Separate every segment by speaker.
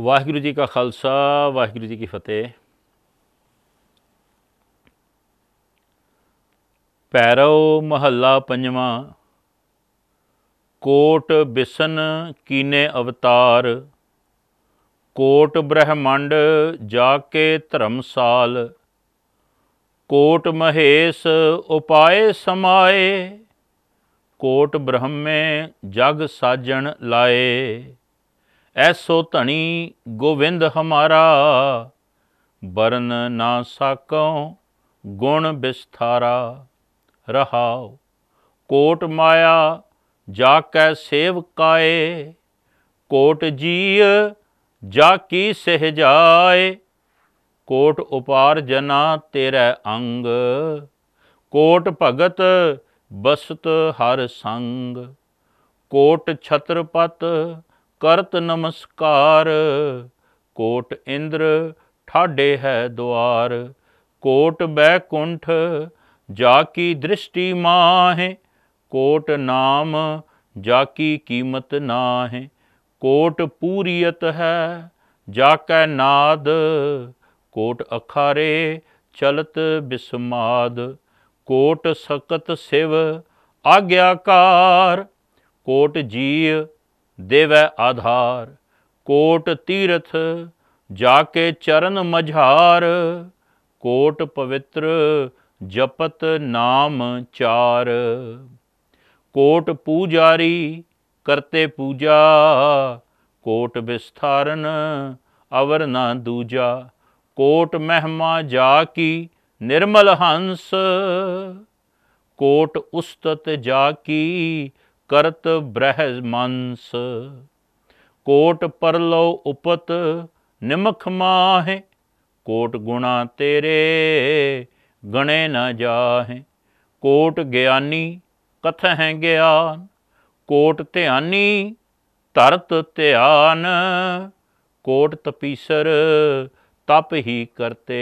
Speaker 1: ਵਾਹਿਗੁਰੂ ਜੀ ਕਾ ਖਾਲਸਾ ਵਾਹਿਗੁਰੂ ਜੀ ਕੀ ਫਤਿਹ ਪੈਰੋ ਮਹੱਲਾ ਪੰਜਵਾਂ ਕੋਟ ਬਿਸਨ ਕੀਨੇ ਅਵਤਾਰ ਕੋਟ ਬ੍ਰਹਮੰਡ ਜਾ ਕੇ ਧਰਮਸਾਲ ਕੋਟ ਮਹੇਸ਼ ਉਪਾਏ ਸਮਾਏ ਕੋਟ ਬ੍ਰਹਮੇ ਜਗ ਸਾਜਣ ਲਾਏ ਐਸੋ ਧਣੀ ਗੋਵਿੰਦ ਹਮਾਰਾ ਬਰਨ ਨਾ ਸਾਕੋ ਗੁਣ ਵਿਸਥਾਰਾ ਰਹਾਉ ਕੋਟ ਮਾਇਆ ਜਾ ਕੈ ਸੇਵ ਕਾਏ ਕੋਟ ਜੀਅ ਜਾ ਕੀ ਸਹਿ ਜਾਏ ਕੋਟ ਉਪਾਰ ਜਨਾ ਤੇਰੇ ਅੰਗ ਕੋਟ ਭਗਤ ਬਸਤ ਹਰ ਸੰਗ ਕੋਟ ਛਤਰਪਤ ਕਰਤ ਨਮਸਕਾਰ ਕੋਟ ਇੰਦਰ ਠਾਡੇ ਹੈ ਦੁਆਰ ਕੋਟ ਬੈਕੁੰਠ ਜਾ ਕੀ ਦ੍ਰਿਸ਼ਟੀ ਮਾਹੇ ਕੋਟ ਨਾਮ ਜਾ ਕੀ ਕੀਮਤ ਨਾਹੇ ਕੋਟ ਪੂਰੀਅਤ ਹੈ ਜਾ ਕੈ ਨਾਦ ਕੋਟ ਅਖਾਰੇ ਚਲਤ ਬਿਸਮਾਦ ਕੋਟ ਸਕਤ ਸਿਵ ਆਗਿਆਕਾਰ ਕੋਟ ਜੀਅ ਦੇਵੈ ਆਧਾਰ ਕੋਟ ਤੀਰਥ ਜਾ ਕੇ ਚਰਨ ਮਝਾਰ ਕੋਟ ਪਵਿੱਤਰ ਜਪਤ ਨਾਮ ਚਾਰ ਕੋਟ ਪੂਜਾਰੀ ਕਰਤੇ ਪੂਜਾ ਕੋਟ ਵਿਸਥਾਰਨ ਅਵਰ ਨਾ ਦੂਜਾ ਕੋਟ ਮਹਿਮਾ ਜਾ ਕੀ ਨਿਰਮਲ ਹੰਸ ਕੋਟ ਉਸਤਤ ਜਾ ਕੀ ਕਰਤ ਬ੍ਰਹਿ ਮੰਸ ਕੋਟ ਪਰਲੋ ਉਪਤ ਨਿਮਖ ਮਾਹੇ ਕੋਟ ਗੁਣਾ ਤੇਰੇ ਗਣੇ ਨ ਜਾਹੇ ਕੋਟ ਗਿਆਨੀ ਕਥ ਹੈ ਗਿਆਨ ਕੋਟ ਧਿਆਨੀ ਤਰਤ ਧਿਆਨ ਕੋਟ ਤਪੀਸਰ ਤਪ ਹੀ ਕਰਤੇ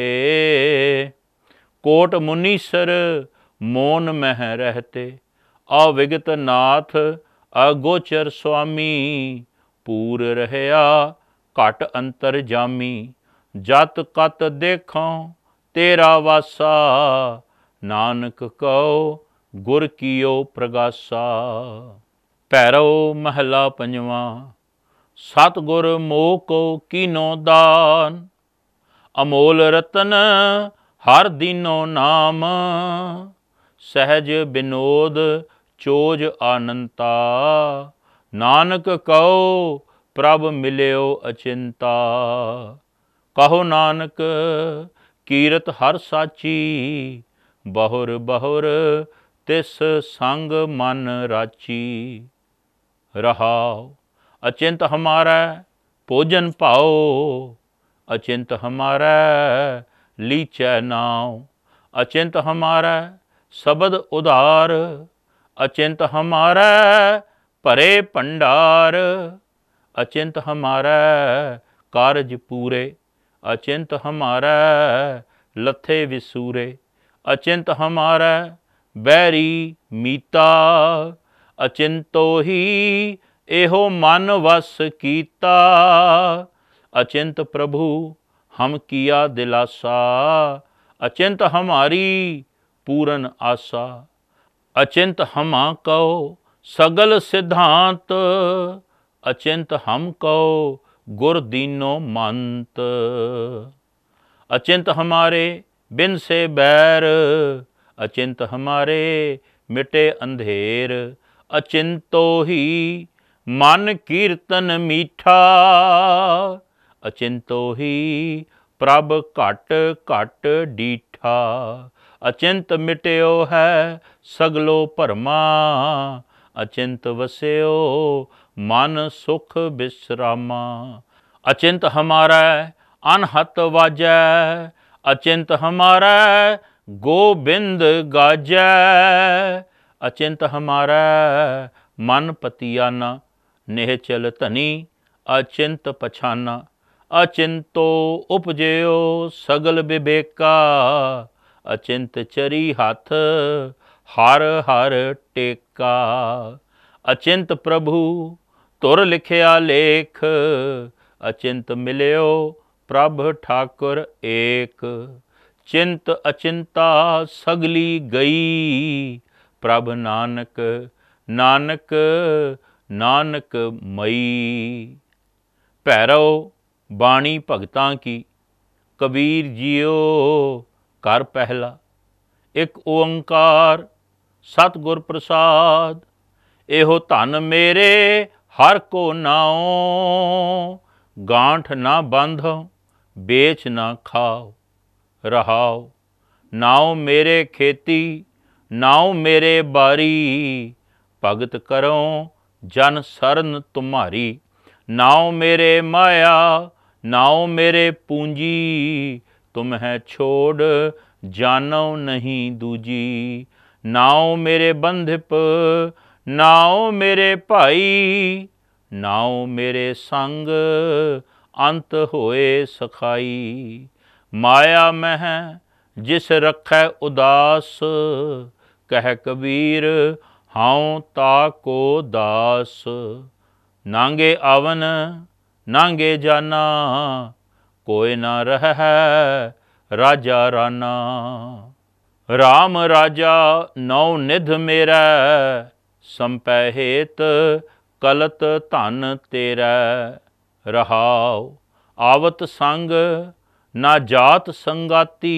Speaker 1: ਕੋਟ ਮੁਨੀਸਰ ਮੋਨ ਮਹਿ ਰਹਤੇ ਅਵਿਗਤ ਨਾਥ ਅਗੋਚਰ ਸੁਆਮੀ ਪੂਰ ਰਹਿਆ ਘਟ ਅੰਤਰ ਜਾਮੀ ਜਤ ਕਤ ਦੇਖਾਂ ਤੇਰਾ ਵਾਸਾ ਨਾਨਕ ਕਉ ਗੁਰ ਕੀਓ ਪ੍ਰਗਾਸਾ ਪੈਰੋ ਮਹਲਾ ਪੰਜਵਾ ਸਤ ਗੁਰ ਮੋਹ ਕੋ ਕੀਨੋ ਦਾਨ ਅਮੋਲ ਰਤਨ ਹਰ ਦਿਨੋ ਨਾਮ ਸਹਿਜ ਬਿਨੋਦ ਚੋਜ ਆਨੰਤਾ ਨਾਨਕ ਕਉ ਪ੍ਰਭ ਮਿਲਿਓ ਅਚਿੰਤਾ ਕਹੋ ਨਾਨਕ ਕੀਰਤ ਹਰ ਸਾਚੀ ਬਹੁਰ ਬਹੁਰ ਤਿਸ ਸੰਗ ਮਨ ਰਾਚੀ ਰਹਾਉ ਅਚਿੰਤ ਹਮਾਰਾ ਭੋਜਨ ਭਾਉ ਅਚਿੰਤ ਹਮਾਰਾ ਲੀਚੈ ਨਾਉ ਅਚਿੰਤ ਹਮਾਰਾ ਸ਼ਬਦ ਉਧਾਰ ਅਚਿੰਤ ਹਮਾਰਾ ਭਰੇ ਭੰਡਾਰ ਅਚਿੰਤ ਹਮਾਰਾ ਕਾਰਜ ਪੂਰੇ ਅਚਿੰਤ ਹਮਾਰਾ ਲੱਥੇ ਵਿਸੂਰੇ ਅਚਿੰਤ ਹਮਾਰਾ ਬੈਰੀ ਮੀਤਾ ਅਚਿੰਤੋ ਹੀ ਇਹੋ ਮਨ ਵਸ ਕੀਤਾ ਅਚਿੰਤ ਪ੍ਰਭੂ ਹਮ ਕੀਆ ਦਿਲਾਸਾ ਅਚਿੰਤ ਹਮਾਰੀ ਪੂਰਨ ਆਸਾ ਅਚਿੰਤ ਹਮਾ ਕਉ ਸਗਲ ਸਿਧਾਂਤ ਅਚਿੰਤ ਹਮ ਕਉ ਗੁਰ ਦੀਨੋ ਮੰਤ ਅਚਿੰਤ ਹਮਾਰੇ ਬਿਨ ਸੇ ਬੈਰ ਅਚਿੰਤ ਹਮਾਰੇ ਮਿਟੇ ਅੰਧੇਰ ਅਚਿੰਤੋ ਹੀ ਮਨ ਕੀਰਤਨ ਮੀਠਾ ਅਚਿੰਤੋ ਹੀ ਪ੍ਰਭ ਘਟ ਘਟ ਡੀਠਾ ਅਚਿੰਤ ਮਿਟਿਓ ਹੈ ਸਗਲੋ ਭਰਮਾ ਅਚਿੰਤ ਵਸਿਓ ਮਨ ਸੁਖ ਬਿਸਰਾਮਾ ਅਚਿੰਤ ਹਮਾਰਾ ਅਨਹਤ ਵਾਜੈ ਅਚਿੰਤ ਹਮਾਰਾ ਗੋਬਿੰਦ ਗਾਜੈ ਅਚਿੰਤ ਹਮਾਰਾ ਮਨ ਪਤੀਆਨਾ ਨਿਹ ਚਲ ਧਨੀ ਅਚਿੰਤ ਪਛਾਨਾ ਅਚਿੰਤੋ ਉਪਜਿਓ ਸਗਲ ਵਿਵੇਕਾ ਅਚਿੰਤ ਚਰੀ ਹੱਥ ਹਰ ਹਰ ਟੇਕਾ ਅਚਿੰਤ ਪ੍ਰਭੂ ਤੁਰ ਲਿਖਿਆ ਲੇਖ ਅਚਿੰਤ ਮਿਲਿਓ ਪ੍ਰਭ ਠਾਕੁਰ ਏਕ ਚਿੰਤ ਅਚਿੰਤਾ ਸਗਲੀ ਗਈ ਪ੍ਰਭ ਨਾਨਕ ਨਾਨਕ ਨਾਨਕ ਮਈ ਭੈਰੋ ਬਾਣੀ ਭਗਤਾਂ ਕੀ ਕਬੀਰ ਜੀਓ ਕਰ ਪਹਿਲਾ ਇੱਕ ਓੰਕਾਰ ਸਤਗੁਰ ਪ੍ਰਸਾਦ ਇਹੋ ਧਨ ਮੇਰੇ ਹਰ ਕੋ ਨਾਉ ਗਾਂਠ ਨਾ ਬੰਧ ਵੇਚ ਨਾ ਖਾਓ ਰਹਾਓ ਨਾਉ ਮੇਰੇ ਖੇਤੀ ਨਾਉ ਮੇਰੇ ਬਾਰੀ ਭਗਤ ਕਰਉ ਜਨ ਸਰਨ ਤੁਮਾਰੀ ਨਾਉ ਮੇਰੇ ਮਾਇਆ ਨਾਉ ਮੇਰੇ ਪੂੰਜੀ ਤੁਮ ਹੈ ਛੋੜ ਜਾਨਉ ਨਹੀਂ ਦੂਜੀ ਨਾਉ ਮੇਰੇ ਬੰਧਿਪ ਨਾਉ ਮੇਰੇ ਭਾਈ ਨਾਉ ਮੇਰੇ ਸੰਗ ਅੰਤ ਹੋਏ ਸਖਾਈ ਮਾਇਆ ਮਹਿ ਜਿਸ ਰਖੈ ਉਦਾਸ ਕਹਿ ਕਬੀਰ ਹਾਉ ਤਾ ਕੋ ਦਾਸ ਨਾਂਗੇ ਆਵਨ ਨਾਂਗੇ ਜਾਨਾ ਕੋਇ ਨਾ ਰਹਿ ਰਾਜਾ ਰਾਣਾ RAM ਰਾਜਾ ਨਉ ਨਿਧ ਮੇਰਾ ਸੰਪੈ ਹੇਤ ਕਲਤ ਧਨ ਤੇਰਾ ਰਹਾਉ ਆਵਤ ਸੰਗ ਨਾ ਜਾਤ ਸੰਗਾਤੀ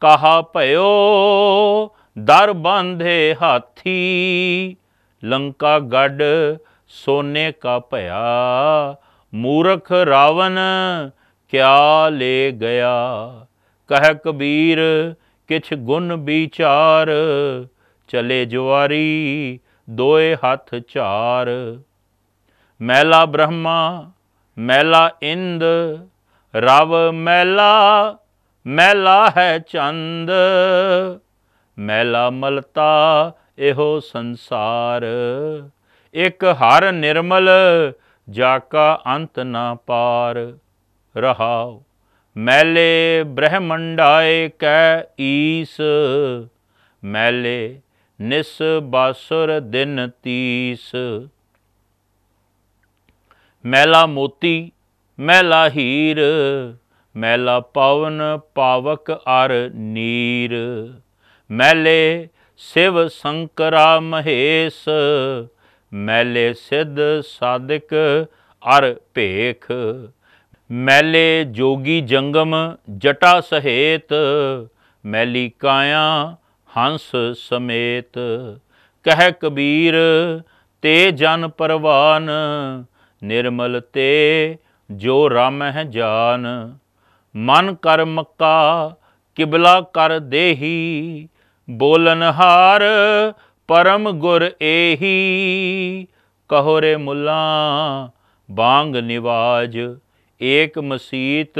Speaker 1: ਕਹਾ ਭਇਓ ਦਰ ਬੰਧੇ ਹਾਥੀ ਲੰਕਾ ਗੱਡ ਸੋਨੇ ਕਾ ਭਇਆ ਮੂਰਖ ਰਾਵਣ ਕਿਆ ਲੈ ਗਿਆ ਕਹਿ ਕਬੀਰ ਕਿਛ ਗੁਣ ਵਿਚਾਰ ਚਲੇ ਜਵਾਰੀ ਦੋਏ ਹੱਥ ਚਾਰ ਮੈਲਾ ਬ੍ਰਹਮਾ ਮੈਲਾ ਇੰਦ ਰਵ ਮੈਲਾ ਮੈਲਾ ਹੈ ਚੰਦ ਮੈਲਾ ਮਲਤਾ ਇਹੋ ਸੰਸਾਰ ਇੱਕ ਹਰ ਨਿਰਮਲ ਜਾ ਕਾ ਅੰਤ ਨਾ ਪਾਰ ਰਹਾਉ ਮੈਲੇ ਬ੍ਰਹਮੰਡਾਇ ਕੈ ਈਸ ਮੈਲੇ ਨਿਸ ਬਾਸੁਰ ਦਿਨ ਤੀਸ ਮੈਲਾ ਮੋਤੀ ਮੈਲਾ ਹੀਰ ਮੈਲਾ ਪਵਨ ਪਾਵਕ ਅਰ ਨੀਰ ਮੈਲੇ ਸਿਵ ਸੰਕਰਾ ਮਹੇਸ਼ ਮੈਲੇ ਸਿੱਧ ਸਾਧਕ ਅਰ ਭੇਖ ਮੈਲੇ ਜੋਗੀ ਜੰਗਮ ਜਟਾ ਸਹੇਤ ਮੈਲੀ ਕਾਇਆ ਹੰਸ ਸਮੇਤ ਕਹਿ ਕਬੀਰ ਤੇ ਜਨ ਪਰਵਾਨ ਨਿਰਮਲ ਤੇ ਜੋ ਰਾਮ ਹੈ ਜਾਨ ਮਨ ਕਰ ਮੱਕਾ ਕਿਬਲਾ ਕਰ ਦੇਹੀ ਬੋਲਨ ਹਾਰ ਪਰਮ ਗੁਰ ਏਹੀ ਕਹੋਰੇ ਮੁਲਾ ਬਾਂਗ ਨਿਵਾਜ ਏਕ ਮਸੀਤ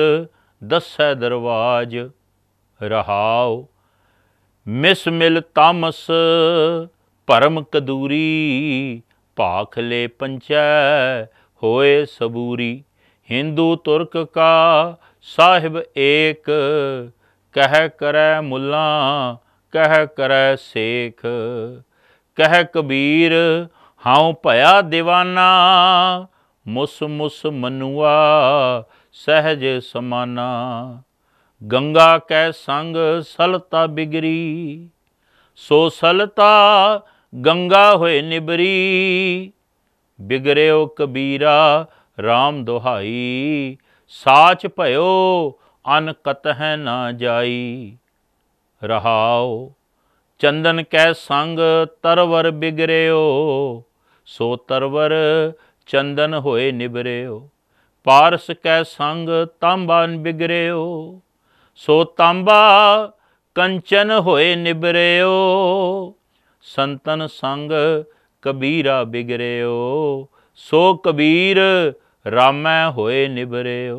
Speaker 1: ਦਸੈ ਦਰਵਾਜ ਰਹਾਉ ਮਿਸ ਮਿਲ ਤਮਸ ਪਰਮ ਕਦੂਰੀ ਭਾਖਲੇ ਪੰਚੈ ਹੋਏ ਸਬੂਰੀ ਹਿੰਦੂ ਤੁਰਕ ਕਾ ਸਾਹਿਬ ਏਕ ਕਹਿ ਕਰੈ ਮੁੱਲਾ ਕਹਿ ਕਰੈ ਸੇਖ ਕਹਿ ਕਬੀਰ ਹਾਉ ਭਇਆ دیਵਾਨਾ ਮੁਸ ਮੁਸ ਮਨੁਆ ਸਹਜ ਸਮਾਨਾ ਗੰਗਾ ਕੈ ਸੰਗ ਸਲਤਾ ਬਿਗਰੀ ਸੋ ਸਲਤਾ ਗੰਗਾ ਹੋਏ ਨਿਬਰੀ ਬਿਗਰਿਓ ਕਬੀਰਾ RAM ਦੁਹਾਈ ਸਾਚ ਭਇਓ ਅਨ ਕਤਹਿ ਨਾ ਜਾਈ ਰਹਾਓ ਚੰਦਨ ਕੈ ਸੰਗ ਤਰਵਰ ਬਿਗਰਿਓ ਸੋ ਤਰਵਰ ਚੰਦਨ ਹੋਏ ਨਿਬਰਿਓ ਪਾਰਸ ਕੈ ਸੰਗ ਤਾਂਬਾਨ ਬਿਗਰਿਓ ਸੋ ਤਾਂਬਾ ਕੰਚਨ ਹੋਏ ਨਿਬਰਿਓ ਸੰਤਨ ਸੰਗ ਕਬੀਰਾ ਬਿਗਰਿਓ ਸੋ ਕਬੀਰ ਰਾਮੈ ਹੋਏ ਨਿਬਰਿਓ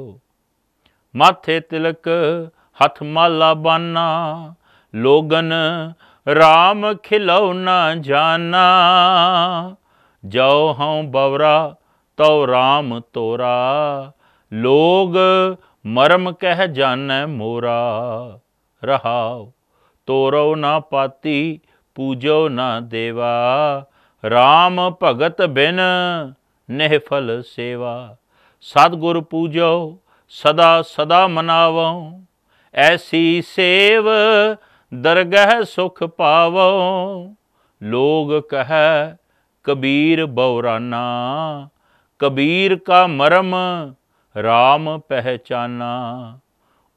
Speaker 1: ਮਾਥੇ ਤਿਲਕ ਹੱਥ ਮਾਲਾ ਬਾਨਾ ਲੋਗਨ RAM ਖਿਲਾਉਣਾ ਨਾ ਜਾਣਾ ਜੋ ਹਉ ਬਵਰਾ ਤਉ ਰਾਮ ਤੋਰਾ ਲੋਗ ਮਰਮ ਕਹਿ ਜਾਣੈ ਮੋਰਾ ਰਹਾਉ ਤੋਰਉ ਨਾ ਪਾਤੀ ਪੂਜੋ ਨਾ ਦੇਵਾ ਰਾਮ ਭਗਤ ਬਿਨ ਨਿਹਫਲ ਸੇਵਾ ਸਤਗੁਰ ਪੂਜੋ ਸਦਾ ਸਦਾ ਮਨਾਵਉ ਐਸੀ ਸੇਵ ਦਰਗਹਿ ਸੁਖ ਪਾਵਉ ਲੋਗ ਕਹੈ ਕਬੀਰ ਬੌਰਾਨਾ ਕਬੀਰ ਕਾ ਮਰਮ RAM ਪਹਿਚਾਨਾ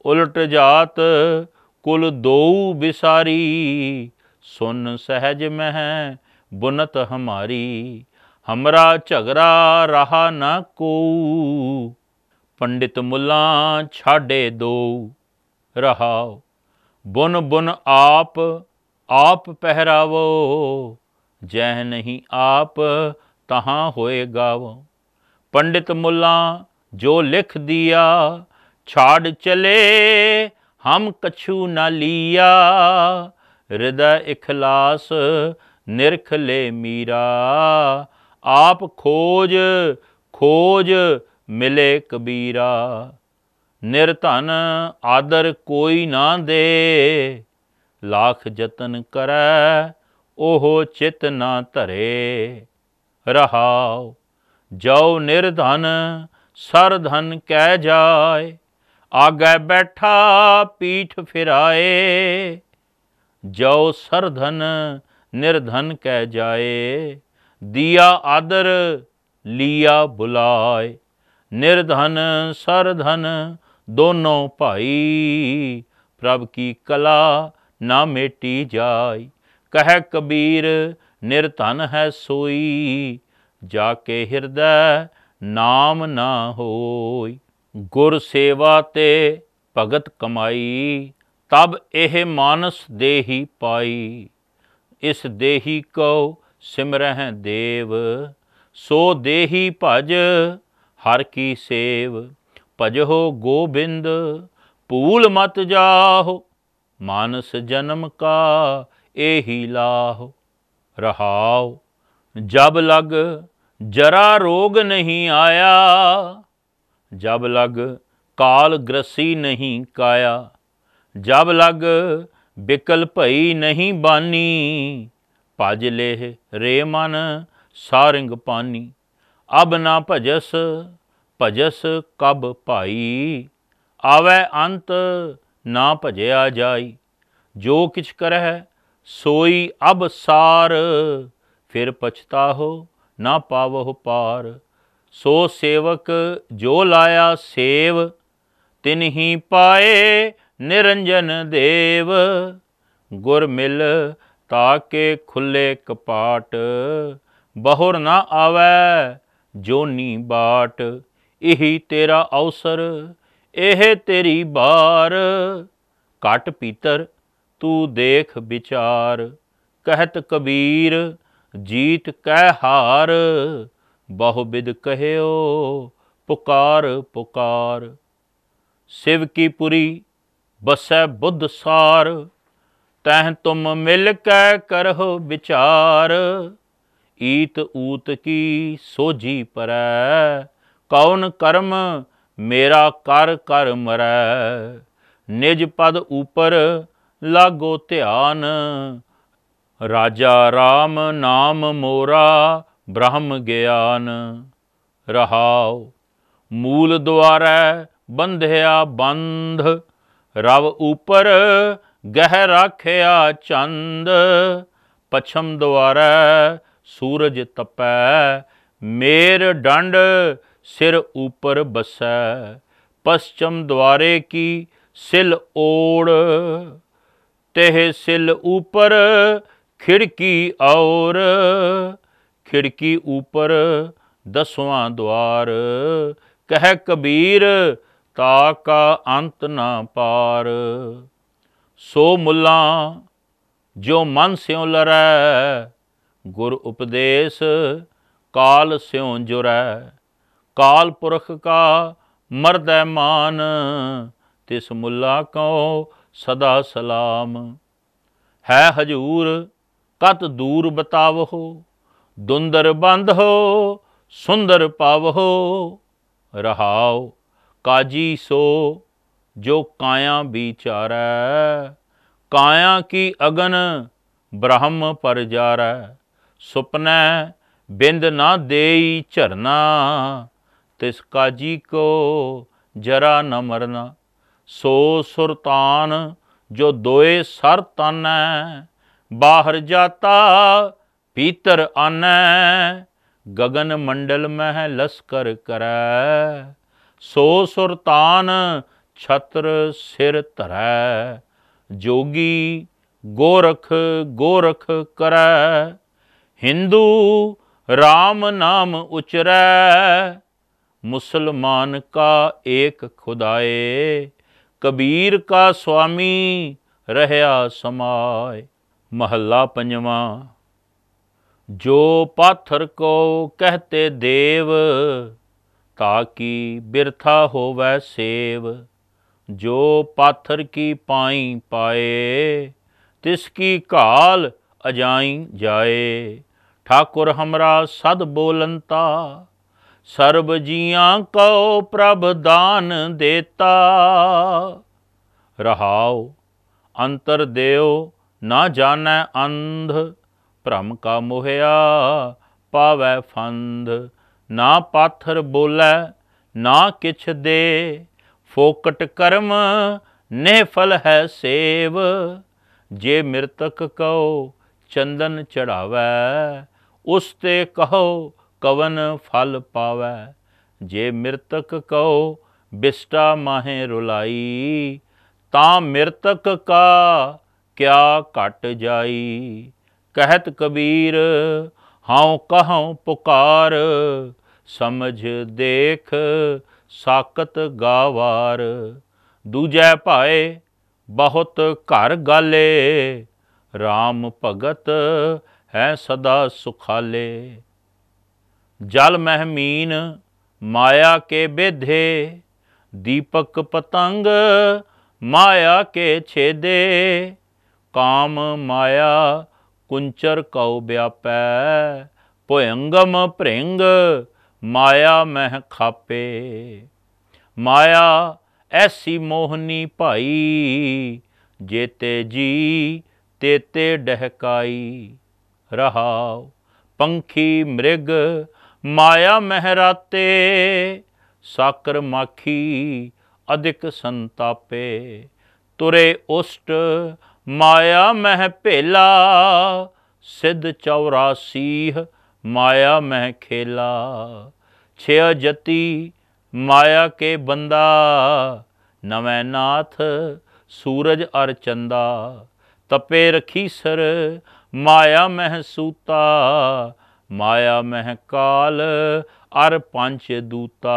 Speaker 1: ਉਲਟ ਜਾਤ ਕੁਲ ਦੋਉ ਵਿਸਾਰੀ ਸੁਨ ਸਹਿਜ ਮਹਿ ਬੁਨਤ ਹਮਾਰੀ ਹਮਰਾ ਝਗਰਾ ਰਹਾ ਨ ਕੋ ਪੰਡਿਤ ਮੁੱਲਾ ਛਾੜੇ ਦੋ ਰਹਾਓ ਬੁਨ ਬੁਨ ਆਪ ਆਪ ਪਹਿਰਾਵੋ ਜਹ ਨਹੀਂ ਆਪ ਤਹਾਂ ਹੋਏ ਗਾਵੋ ਪੰਡਿਤ ਮੁੱਲਾ ਜੋ ਲਿਖ ਦਿਆ ਛਾੜ ਚਲੇ ਹਮ ਕਛੂ ਨਾ ਲੀਆ ਹਿਰਦੈ ਇਖਲਾਸ ਨਿਰਖਲੇ ਮੀਰਾ ਆਪ ਖੋਜ ਖੋਜ ਮਿਲੇ ਕਬੀਰਾ ਨਿਰਧਨ ਆਦਰ ਕੋਈ ਨਾ ਦੇ ਲੱਖ ਯਤਨ ਕਰੈ ਉਹ ਚਿਤ ਨਾ ਧਰੇ ਰਹਾਉ ਜੋ ਨਿਰਧਨ ਸਰ ਧਨ ਕਹਿ ਜਾਏ ਆਗੇ ਬੈਠਾ ਪੀਠ ਫਿਰਾਏ ਜੋ ਸਰ ਧਨ ਨਿਰਧਨ ਕਹਿ ਜਾਏ ਦਿਆ ਆਦਰ ਲੀਆ ਬੁਲਾਏ ਨਿਰਧਨ ਸਰ ਧਨ ਦੋਨੋਂ ਭਾਈ ਪ੍ਰਭ ਕੀ ਕਲਾ ਨਾ ਮੇਟੀ ਜਾਈ ਕਹਿ ਕਬੀਰ ਨਿਰਧਨ ਹੈ ਸੋਈ ਜਾ ਕੇ ਹਿਰਦੈ ਨਾਮ ਨਾ ਹੋਈ ਗੁਰ ਸੇਵਾ ਤੇ ਭਗਤ ਕਮਾਈ ਤਬ ਇਹ ਮਾਨਸ ਦੇਹੀ ਪਾਈ ਇਸ ਦੇਹੀ ਕੋ ਸਿਮਰਹਿ ਦੇਵ ਸੋ ਦੇਹੀ ਭਜ ਹਰ ਕੀ ਸੇਵ ਭਜੋ ਗੋਬਿੰਦ ਪੂਲ ਮਤ ਜਾਹੋ ਮਾਨਸ ਜਨਮ ਕਾ ਇਹੀ ਲਾਹੋ ਰਹਾਓ ਜਬ ਲਗ ਜਰਾ ਰੋਗ ਨਹੀਂ ਆਇਆ ਜਬ ਲਗ ਕਾਲ ਗ੍ਰਸੀ ਨਹੀਂ ਕਾਇਆ ਜਬ ਲਗ ਬਿਕਲ ਭਈ ਨਹੀਂ ਬਾਨੀ ਭਜ ਲੇਹ ਰੇ ਮਨ ਸਾਰਿੰਗ ਪਾਨੀ ਅਬ ਨਾ ਭਜਸ ਭਜਸ ਕਬ ਭਾਈ ਆਵੇ ਅੰਤ ਨਾ ਭਜਿਆ ਜਾਈ ਜੋ ਕਿਛ ਕਰਹਿ ਸੋਈ ਅਬ ਸਾਰ ਫਿਰ ਪਛਤਾਹੋ ਨਾ ਪਾਵਹੁ ਪਾਰ ਸੋ ਸੇਵਕ ਜੋ ਲਾਇਆ ਸੇਵ ਤਿਨ ਹੀ ਪਾਏ ਨਿਰੰਜਨ ਦੇਵ ਗੁਰ ਮਿਲ ਤਾਕੇ ਖੁੱਲੇ ਕਪਾਟ ਬਹੁਰ ਨਾ ਆਵੇ ਜੋਨੀ ਬਾਟ ਇਹੀ ਤੇਰਾ ਅਵਸਰ ਇਹ ਤੇਰੀ ਬਾਰ ਘਟ ਪੀਤਰ ਤੂੰ ਦੇਖ ਵਿਚਾਰ ਕਹਿਤ ਕਬੀਰ ਜੀਤ ਕਹਿ ਹਾਰ ਬਹੁ ਬਿਦ ਕਹਿਓ ਪੁਕਾਰ ਪੁਕਾਰ ਸਿਵ ਕੀ ਪੁਰੀ ਬਸੈ ਬੁੱਧ ਸਾਰ ਤਹਿ ਤੁਮ ਮਿਲ ਕੈ ਕਰਹੁ ਵਿਚਾਰ ਈਤ ਊਤ ਕੀ ਸੋਜੀ ਪਰੈ ਕੌਣ ਕਰਮ ਮੇਰਾ ਕਰ ਕਰ ਮਰੈ ਨਿਜ ਪਦ ਉਪਰ ਲਾਗੋ ਧਿਆਨ ਰਾਜਾ RAM ਨਾਮ ਮੋਰਾ ਬ੍ਰਹਮ ਗਿਆਨ ਰਹਾਉ ਮੂਲ ਦੁਆਰੈ ਬੰਧਿਆ ਬੰਧ ਰਵ ਉਪਰ ਗਹਿ ਰੱਖਿਆ ਚੰਦ ਪਛਮ ਦੁਆਰੈ ਸੂਰਜ ਤਪੈ ਮੇਰ ਡੰਡ ਸਿਰ ਉਪਰ ਬਸੈ ਪਛਮ ਦੁਆਰੇ ਕੀ ਸਿਲ ਓੜ ਤਹਿ ਸਿਲ ਉਪਰ ਖਿੜਕੀ ਔਰ ਖਿੜਕੀ ਉਪਰ ਦਸਵਾਂ ਦਵਾਰ ਕਹਿ ਕਬੀਰ ਤਾ ਕਾ ਅੰਤ ਨਾ ਪਾਰ ਸੋ ਮੁੱਲਾ ਜੋ ਮਨ ਸਿਉ ਲਰੈ ਗੁਰ ਉਪਦੇਸ਼ ਕਾਲ ਸਿਉ ਜੁਰੈ ਕਾਲ ਪੁਰਖ ਕਾ ਮਰਦੈ ਮਾਨ ਤਿਸ ਮੁੱਲਾ ਕੋ ਸਦਾ ਸਲਾਮ ਹੈ ਹਜੂਰ ਕਤ ਦੂਰ ਬਤਾਵਹੋ ਦੁੰਦਰ ਬੰਦ ਹੋ ਸੁੰਦਰ ਪਾਵਹੋ ਰਹਾਓ ਕਾਜੀ ਸੋ ਜੋ ਕਾਇਆ ਵਿਚਾਰੈ ਕਾਇਆ ਕੀ ਅਗਨ ਬ੍ਰਹਮ ਪਰ ਜਾਰੈ ਸੁਪਨੈ ਬਿੰਦ ਨਾ ਦੇਈ ਝਰਨਾ ਤਿਸ ਕਾਜੀ ਕੋ ਜਰਾ ਨ ਮਰਨਾ ਸੋ ਸੁਰਤਾਨ ਜੋ ਦੋਏ ਸਰ ਤਨੈ ਬਾਹਰ ਜਾਤਾ ਪੀਤਰ ਆਨੈ ਗगन ਮੰਡਲ ਮਹਿ ਲਸਕਰ ਕਰੈ ਸੋ ਸੁਰਤਾਨ ਛਤਰ ਸਿਰ ਧਰੈ ਜੋਗੀ ਗੋਰਖ ਗੋਰਖ ਕਰੈ Hindu RAM ਨਾਮ ਉਚਰੈ ਮੁਸਲਮਾਨ ਕਾ ਏਕ ਖੁਦਾਏ ਕਬੀਰ ਕਾ ਸੁਆਮੀ ਰਹਾ ਸਮਾਏ ਮਹੱਲਾ ਪੰਜਵਾਂ ਜੋ ਪਾਥਰ ਕੋ ਕਹਤੇ ਦੇਵ ਕੀ ਬਿਰਥਾ ਹੋਵੇ ਸੇਵ ਜੋ ਪਾਥਰ ਕੀ ਪਾਈ ਪਾਏ ਤਿਸ ਕੀ ਕਾਲ ਅਜਾਈ ਜਾਏ ਠਾਕੁਰ ਹਮਰਾ ਸਦ ਬੋਲੰਤਾ ਸਰਬ ਜੀਆਂ ਕੋ ਪ੍ਰਭ ਦਾਨ ਦੇਤਾ ਰਹਾਉ ਅੰਤਰ ਦਿਓ ਨਾ ਜਾਣੈ ਅੰਧ ਭ੍ਰਮ ਕਾ ਮੋਹਿਆ ਪਾਵੈ ਫੰਧ ਨਾ ਪਾਥਰ ਬੋਲੇ ਨਾ ਕਿਛ ਦੇ ਫੋਕਟ ਕਰਮ ਨੇ ਫਲ ਹੈ ਸੇਵ ਜੇ ਮਿਰਤਕ ਕਉ ਚੰਦਨ ਚੜਾਵੈ ਉਸ ਤੇ ਕਹੋ ਕਵਨ ਫਲ ਪਾਵੈ ਜੇ ਮਿਰਤਕ ਕਉ ਬਿਸਟਾ ਮਾਹੇ ਰੁਲਾਈ ਤਾਂ ਮਿਰਤਕ ਕਾ ਕਿਆ ਘਟ ਜਾਈ ਕਹਿਤ ਕਬੀਰ ਹਾਉ ਕਹਉ ਪੁਕਾਰ ਸਮਝ ਦੇਖ ਸਾਕਤ ਗਾਵਾਰ ਦੂਜੈ ਭਾਏ ਬਹੁਤ ਘਰ ਗਾਲੇ RAM ਭਗਤ ਹੈ ਸਦਾ ਸੁਖਾਲੇ ਜਲ ਮਹਿਮੀਨ ਮਾਇਆ ਕੇ ਬੇਧੇ ਦੀਪਕ ਪਤੰਗ ਮਾਇਆ ਕੇ ਛੇਦੇ ਕਾਮ ਮਾਇਆ ਕੁੰਚਰ ਕਉ ਵਿਆਪੈ ਭਯੰਗਮ ਭ੍ਰਿੰਗ ਮਾਇਆ ਮਹਿ ਖਾਪੇ ਮਾਇਆ ਐਸੀ ਮੋਹਨੀ ਭਾਈ ਜੇਤੇ ਜੀ ਤੇਤੇ ਡਹਿਕਾਈ ਰਹਾਉ ਪੰਖੀ ਮ੍ਰਿਗ ਮਾਇਆ ਮਹਿ ਰਾਤੇ ਸਾਕਰ ਮਾਖੀ ਅਧਿਕ ਸੰਤਾਪੇ ਤੁਰੇ ਉਸਟ ਮਾਇਆ ਮਹਿ ਭੇਲਾ ਸਿੱਧ ਚੌਰਾਸੀ ਮਾਇਆ ਮਹਿ ਖੇਲਾ ਛੇ ਜਤੀ ਮਾਇਆ ਕੇ ਬੰਦਾ ਨਵੇਂ ਨਾਥ ਸੂਰਜ ਅਰ ਚੰਦਾ ਤਪੇ ਰਖੀ ਸਰ ਮਾਇਆ ਮਹਿ ਸੂਤਾ ਮਾਇਆ ਮਹਿ ਕਾਲ ਅਰ ਪੰਜ ਦੂਤਾ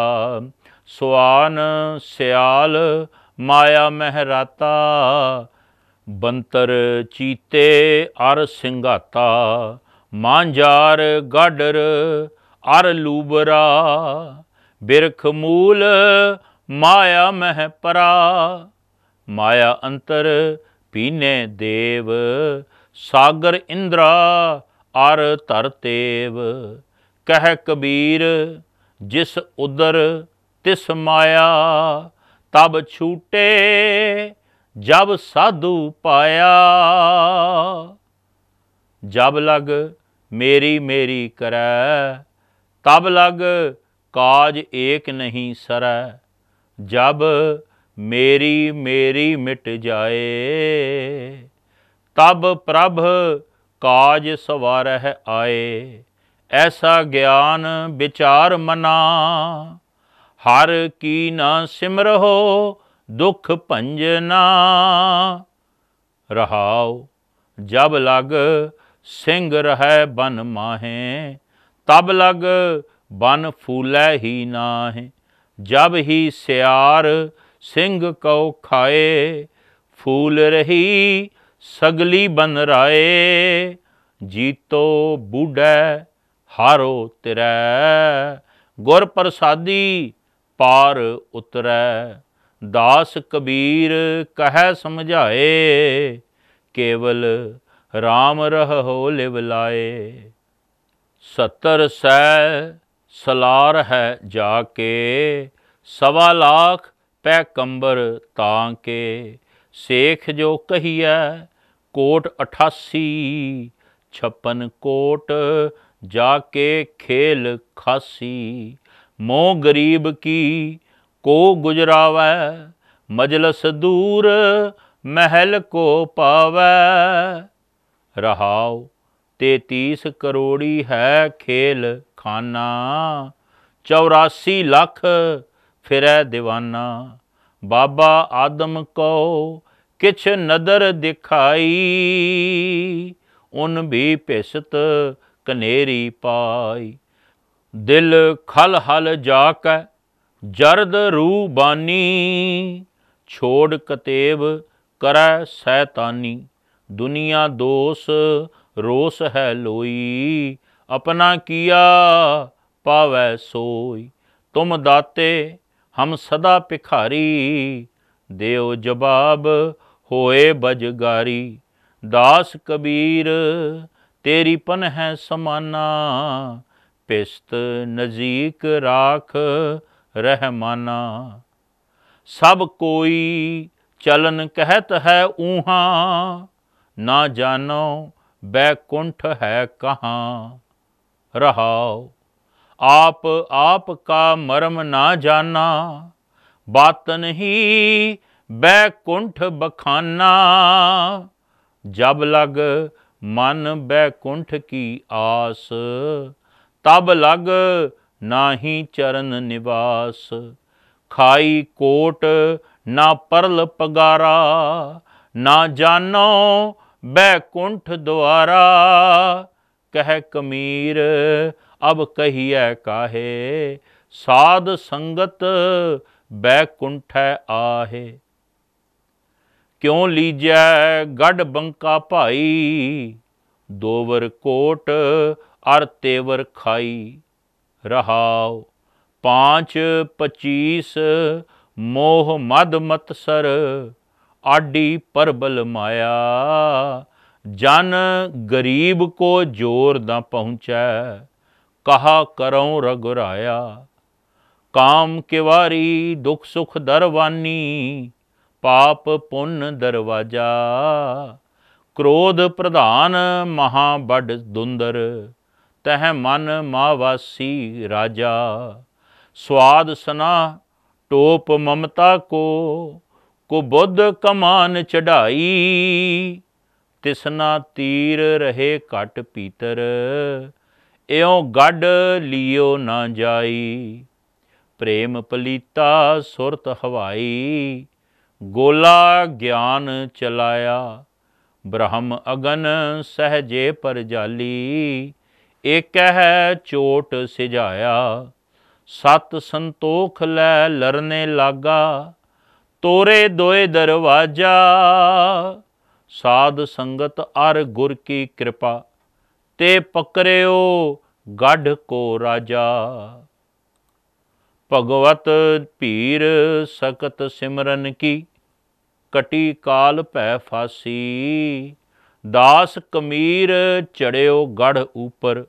Speaker 1: ਸੁਆਨ ਸਿਆਲ ਮਾਇਆ ਮਹਿ ਰਾਤਾ ਬੰਤਰ ਚੀਤੇ ਅਰ ਸਿੰਘਾਤਾ ਮਾਂਜਾਰ ਗਾਡਰ ਅਰ ਲੂਬਰਾ ਬਿਰਖ ਮੂਲ ਮਾਇਆ ਮਹਿ ਪਰਾ ਮਾਇਆ ਅੰਤਰ ਪੀਨੇ ਦੇਵ ਸਾਗਰ ਇੰਦਰਾ ਅਰ ਤਰਤੇਵ ਕਹਿ ਕਬੀਰ ਜਿਸ ਉਦਰ ਤਿਸ ਮਾਇਆ ਤਬ ਛੂਟੇ ਜਬ ਸਾਧੂ ਪਾਇਆ ਜਬ ਲਗ ਮੇਰੀ ਮੇਰੀ ਕਰੈ ਤਬ ਲਗ ਕਾਜ ਏਕ ਨਹੀਂ ਸਰੈ ਜਬ ਮੇਰੀ ਮੇਰੀ ਮਿਟ ਜਾਏ ਤਬ ਪ੍ਰਭ ਕਾਜ ਸਵਾਰਹਿ ਆਏ ਐਸਾ ਗਿਆਨ ਵਿਚਾਰ ਮਨਾ ਹਰ ਕੀ ਨਾ ਸਿਮਰਹੁ ਦੁਖ ਭੰਜਨਾ ਰਹਾਉ ਜਬ ਲਗ ਸਿੰਘ ਰਹੈ ਬਨ ਮਾਹੇ ਤਬ ਲਗ ਬਨ ਫੂਲੇ ਹੀ ਨਾਹੇ ਜਬ ਹੀ ਸਿਆਰ ਸਿੰਘ ਕਉ ਖਾਏ ਫੂਲ ਰਹੀ ਸਗਲੀ ਬਨ ਰਾਏ ਜੀਤੋ ਬੁਢੈ ਹਾਰੋ ਤਰੈ ਗੁਰ ਪ੍ਰਸਾਦੀ ਪਾਰ ਉਤਰੈ ਦਾਸ ਕਬੀਰ ਕਹੈ ਸਮਝਾਏ ਕੇਵਲ RAM ਹੋ ਲਿਵ ਲਾਏ ਸਤਰ ਸੈ ਸਲਾਰ ਹੈ ਜਾ ਕੇ ਸਵਾ ਲੱਖ ਪੈ ਕੰਬਰ ਤਾਂ ਕੇ ਸੇਖ ਜੋ ਕਹੀਐ ਕੋਟ 88 56 ਕੋਟ ਜਾ ਕੇ ਖੇਲ ਖਾਸੀ ਮੋ ਗਰੀਬ ਕੀ ਕੋ ਗੁਜਰਾਵੈ ਮਜਲਸ ਦੂਰ ਮਹਿਲ ਕੋ ਪਾਵੇ ਰਹਾਉ 33 ਕਰੋੜੀ ਹੈ ਖੇਲ ਖਾਨਾ 84 ਲੱਖ ਫਿਰੈ دیਵਾਨਾ ਬਾਬਾ ਆਦਮ ਕੋ ਕਿਛ ਨਦਰ ਦਿਖਾਈ ਉਨ ਵੀ ਪਿਸਤ ਕਨੇਰੀ ਪਾਈ ਦਿਲ ਖਲ ਹਲ ਜਾ ਕੈ ਜਰਦ ਰੂਬਾਨੀ ਛੋੜ ਕਤੇਵ ਕਰੈ ਸੈਤਾਨੀ ਦੁਨੀਆ ਦੋਸ ਰੋਸ ਹੈ ਲੋਈ ਆਪਣਾ ਕੀਆ ਪਾਵੈ ਸੋਈ ਤੁਮ ਦਾਤੇ ਹਮ ਸਦਾ ਭਿਖਾਰੀ ਦਿਓ ਜਵਾਬ ਹੋਏ ਬਜਗਾਰੀ ਦਾਸ ਕਬੀਰ ਤੇਰੀ ਪਨ ਹੈ ਸਮਾਨਾ ਪਿਸਤ ਨਜ਼ੀਕ ਰਾਖ ਰਹਿਮਾਨਾ ਸਭ ਕੋਈ ਚਲਨ ਕਹਿਤ ਹੈ ਊਹਾ ਨਾ ਜਾਣੋ ਬੈਕੁੰਠ ਹੈ ਕਹਾ ਰਹਾਓ ਆਪ ਆਪ ਕਾ ਮਰਮ ਨਾ ਜਾਣਾ ਬਾਤਨ ਹੀ ਬੈਕੁੰਠ ਬਖਾਨਾ ਜਬ ਲਗ ਮਨ ਬੈਕੁੰਠ ਕੀ ਆਸ ਤਬ ਲਗ ਨਾਹੀ ਚਰਨ ਨਿਵਾਸ ਖਾਈ ਕੋਟ ਨਾ ਪਰਲ ਪਗਾਰਾ ਨਾ ਜਾਣੋ ਬੈਕੁੰਠ ਦੁਆਰਾ ਕਹਿ ਕਮੀਰ ਅਬ ਕਹੀਐ ਕਾਹੇ ਸਾਧ ਸੰਗਤ ਬੈਕੁੰਠੈ ਆਹੇ ਕਿਉ ਲੀਜੈ ਗੜ ਬੰਕਾ ਭਾਈ ਦੋਵਰ ਕੋਟ ਅਰ ਤੇਵਰ ਖਾਈ ਰਹਾਉ ਪਾਂਚ 25 ਮੋਹ ਮਦ ਮਤ ਸਰ ਆਡੀ ਪਰਬਲ ਮਾਇਆ ਜਨ ਗਰੀਬ ਕੋ ਜੋਰ ਨਾ ਪਹੁੰਚੈ ਕਹਾ ਕਰਉ ਰਗੁਰਾਇਆ ਕਾਮ ਕਿਵਾਰੀ ਦੁਖ ਸੁਖ ਦਰਵਾਨੀ ਪਾਪ ਪੁੰਨ ਦਰਵਾਜਾ ਕ੍ਰੋਧ ਪ੍ਰਧਾਨ ਮਹਾ ਬੜ ਦੁੰਦਰ ਤਹਿ ਮਨ ਮਾਵਾਸੀ ਰਾਜਾ ਸਵਾਦ ਸਨਾ ਟੋਪ ਮਮਤਾ ਕੋ ਕੋ ਬੁੱਧ ਕਮਾਨ ਚੜਾਈ ਤਿਸਨਾ ਤੀਰ ਰਹੇ ਘਟ ਪੀਤਰ ਇਉ ਗੱਡ ਲਿਓ ਨਾ ਜਾਈ ਪ੍ਰੇਮ ਪਲੀਤਾ ਸੁਰਤ ਹਵਾਈ ਗੋਲਾ ਗਿਆਨ ਚਲਾਇਆ ਬ੍ਰਹਮ ਅਗਨ ਸਹਜੇ ਪਰ ਜਾਲੀ ਇਕ ਹੈ ਚੋਟ ਸਿਝਾਇਆ ਸਤ ਸੰਤੋਖ ਲੈ ਲਰਨੇ ਲਾਗਾ ਤੋਰੇ ਦੋਏ ਦਰਵਾਜਾ ਸਾਧ ਸੰਗਤ ਅਰ ਗੁਰ ਕੀ ਕਿਰਪਾ ਤੇ ਪਕਰਿਓ ਗੱਢ ਕੋ ਰਾਜਾ ਭਗਵਤ ਪੀਰ ਸਕਤ ਸਿਮਰਨ ਕੀ ਕਟੀ ਕਾਲ ਭੈ ਫਾਸੀ ਦਾਸ ਕਮੀਰ ਚੜਿਓ ਗੜ ਉਪਰ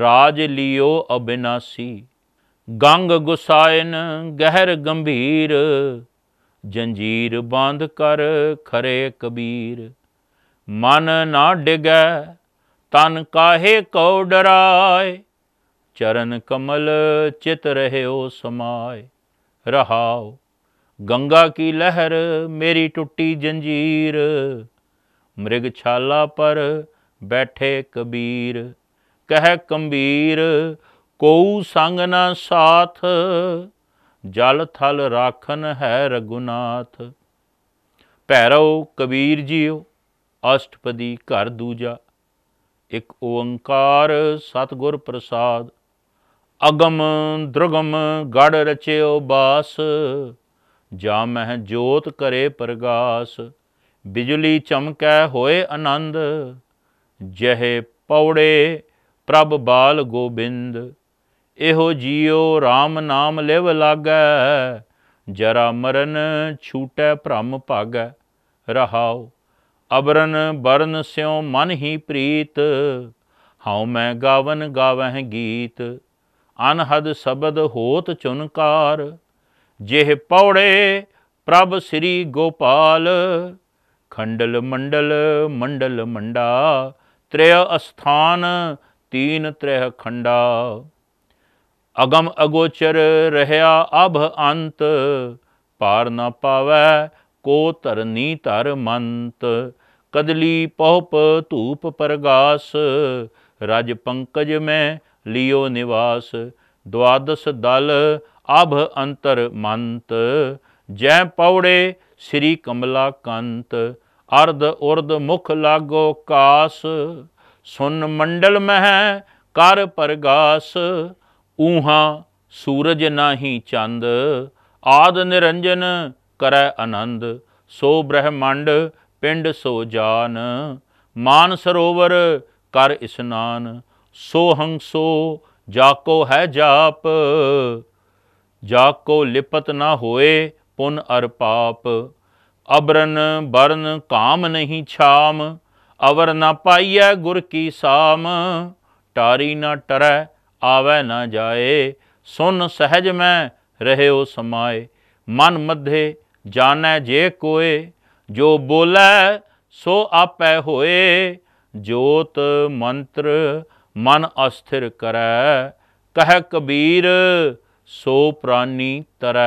Speaker 1: ਰਾਜ ਲਿਓ ਅਬਿਨਾਸੀ ਗੰਗ ਗੁਸਾਇਨ ਗਹਿਰ ਗੰਭੀਰ ਜੰਜੀਰ ਬੰਦ ਕਰ ਖਰੇ ਕਬੀਰ ਮਨ ਨਾ ਡਿਗੈ ਤਨ ਕਾਹੇ ਕੋ ਡਰਾਏ ਚਰਨ ਕਮਲ ਚਿਤ ਰਹਿਓ ਸਮਾਏ ਰਹਾਓ ਗੰਗਾ ਕੀ ਲਹਿਰ ਮੇਰੀ ਟੁੱਟੀ ਜੰਜੀਰ ਮ੍ਰਿਗ ਛਾਲਾ ਪਰ ਬੈਠੇ ਕਬੀਰ ਕਹਿ ਕੰਬੀਰ ਕੋਉ ਸੰਗ ਨਾ ਸਾਥ ਜਲ ਥਲ ਰਾਖਨ ਹੈ ਰਗੁਨਾਥ ਭੈਰਵ ਕਬੀਰ ਜੀਓ ਅਸ਼ਟਪਦੀ ਘਰ ਦੂਜਾ ਇੱਕ ਓੰਕਾਰ ਸਤਗੁਰ ਪ੍ਰਸਾਦ ਅਗਮ ਦ੍ਰਗਮ ਗੜ ਰਚਿਓ ਬਾਸ ਜਾ ਮਹਿ ਜੋਤ ਕਰੇ ਪ੍ਰਗਾਸ ਬਿਜਲੀ ਚਮਕੈ ਹੋਏ ਆਨੰਦ ਜਹੇ ਪੌੜੇ ਪ੍ਰਭ ਬਾਲ ਗੋਬਿੰਦ ਇਹੋ ਜੀਉ RAM ਨਾਮ ਲਿਵ ਲਾਗੈ ਜਰਾ ਮਰਨ ਛੂਟੈ ਭ੍ਰਮ ਭਾਗੈ ਰਹਾਉ ਅਬਰਨ ਬਰਨ ਸਿਉ ਮਨ ਹੀ ਪ੍ਰੀਤ ਹਉ ਮੈਂ ਗਾਵਨ ਗਾਵਹਿ ਗੀਤ ਅਨਹਦ ਸ਼ਬਦ ਹੋਤ ਚੁਨਕਾਰ ਜਿਹ ਪੌੜੇ ਪ੍ਰਭ ਸ੍ਰੀ ਗੋਪਾਲ ਖੰਡਲ ਮੰਡਲ ਮੰਡਲ ਮੰਡਾ ਤ੍ਰਯ ਅਸਥਾਨ ਤੀਨ ਤ੍ਰੈ ਖੰਡਾ ਅਗਮ ਅਗੋਚਰ ਰਹਿਆ ਅਭ ਅੰਤ ਪਾਰ ਨਾ ਪਾਵੈ ਕੋ ਤਰਨੀ ਧਰ ਮੰਤ ਕਦਲੀ ਪਉਪ ਧੂਪ ਪ੍ਰਗਾਸ ਰਜ ਪੰਕਜ ਮੈਂ ਲਿਓ ਨਿਵਾਸ ਦਵਾਦਸ ਦਲ ਅਭ ਅੰਤਰ ਮੰਤ ਜੈ ਪੌੜੇ ਸ੍ਰੀ ਕਮਲਾ ਕੰਤ ਅਰਧ ਉਰਦ ਮੁਖ ਲਾਗੋ ਕਾਸ ਸੁਨ ਮੰਡਲ ਮਹਿ ਕਰ ਪਰਗਾਸ ਊਹਾ ਸੂਰਜ ਨਾਹੀ ਚੰਦ ਆਦ ਨਿਰੰਜਨ ਕਰੈ ਆਨੰਦ ਸੋ ਬ੍ਰਹਮੰਡ ਪਿੰਡ ਸੋ ਜਾਨ ਮਾਨ ਸਰੋਵਰ ਕਰ ਇਸਨਾਨ ਸੋ ਹੰਸੋ ਜਾਕੋ ਹੈ ਜਾਪ ਜਾਕੋ ਲਿਪਤ ਨਾ ਹੋਏ ਪੁਨ ਅਰ ਪਾਪ ਅਬਰਨ ਬਰਨ ਕਾਮ ਨਹੀਂ ਛਾਮ ਅਵਰ ਨਾ ਪਾਈਐ ਗੁਰ ਕੀ ਸਾਮ ਟਾਰੀ ਨਾ ਟਰੈ ਆਵੈ ਨਾ ਜਾਏ ਸੁਨ ਸਹਿਜ ਮੈਂ ਰਹਿਓ ਸਮਾਏ ਮਨ ਮਧੇ ਜਾਣੈ ਜੇ ਕੋਏ ਜੋ ਬੋਲੇ ਸੋ ਆਪੈ ਹੋਏ ਜੋਤ ਮੰਤਰ ਮਨ ਅਸਥਿਰ ਕਰੈ ਕਹਿ ਕਬੀਰ ਸੋ ਪ੍ਰਾਨੀ ਤਰੈ